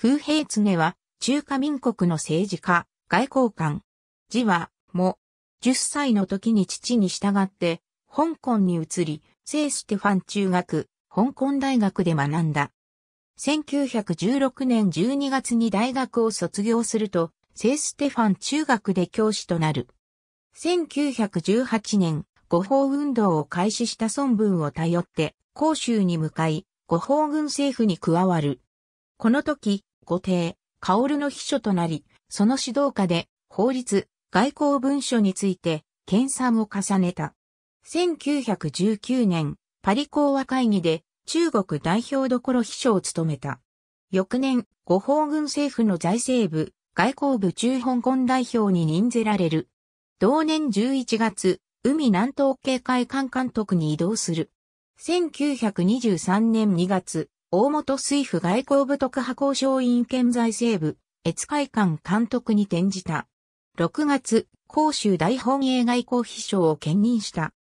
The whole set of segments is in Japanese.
風平常は、中華民国の政治家、外交官。字は、も。10歳の時に父に従って、香港に移り、聖ステファン中学、香港大学で学んだ。1916年12月に大学を卒業すると、聖ステファン中学で教師となる。1918年、語法運動を開始した孫文を頼って、広州に向かい、語法軍政府に加わる。この時、御帝、薫の秘書となり、その指導下で法律、外交文書について研鑽を重ねた。1919年、パリ講和会議で中国代表どころ秘書を務めた。翌年、五法軍政府の財政部、外交部中香港代表に任ぜられる。同年11月、海南東警戒艦監督に移動する。1923年2月、大本水府外交部特派交渉員兼財政部、越海館監督に転じた。6月、甲州大本営外交秘書を兼任した。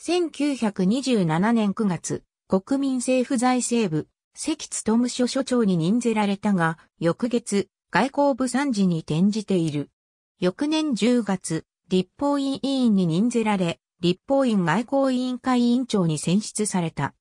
1927年9月、国民政府財政部、関務所所長に任ぜられたが、翌月、外交部参事に転じている。翌年10月、立法院委員に任ぜられ、立法院外交委員会委員長に選出された。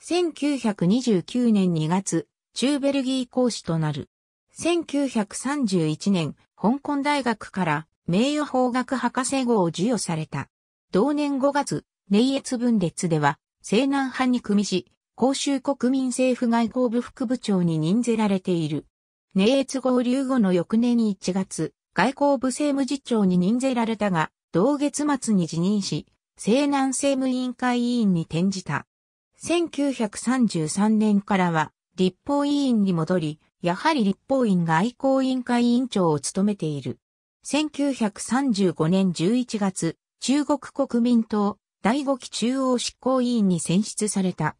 1929年2月、中ベルギー講師となる。1931年、香港大学から名誉法学博士号を授与された。同年5月、寧越分裂では、西南派に組みし、公衆国民政府外交部副部長に任ぜられている。寧越合流後の翌年1月、外交部政務次長に任ぜられたが、同月末に辞任し、西南政務委員会委員に転じた。1933年からは立法委員に戻り、やはり立法院が愛好委員会委員長を務めている。1935年11月、中国国民党第5期中央執行委員に選出された。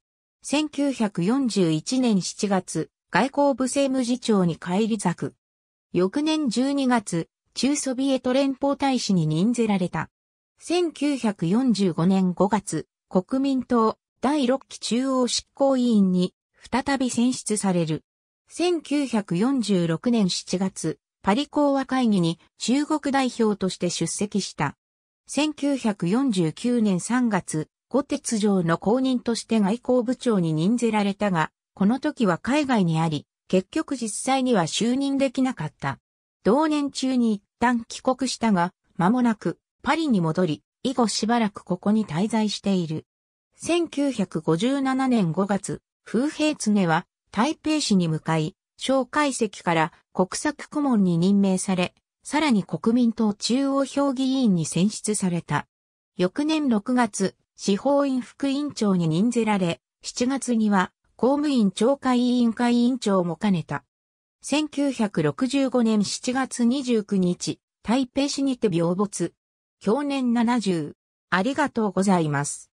1941年7月、外交部政務次長に返り咲く。翌年12月、中ソビエト連邦大使に任ぜられた。1945年5月、国民党第6期中央執行委員に再び選出される。1946年7月、パリ講和会議に中国代表として出席した。1949年3月、五鉄城の公認として外交部長に任ぜられたが、この時は海外にあり、結局実際には就任できなかった。同年中に一旦帰国したが、間もなくパリに戻り、以後しばらくここに滞在している。1957年5月、風平常は台北市に向かい、蒋介石から国策顧問に任命され、さらに国民党中央評議員に選出された。翌年6月、司法院副委員長に任ぜられ、7月には公務員懲戒委員会委員長も兼ねた。1965年7月29日、台北市にて病没。去年70。ありがとうございます。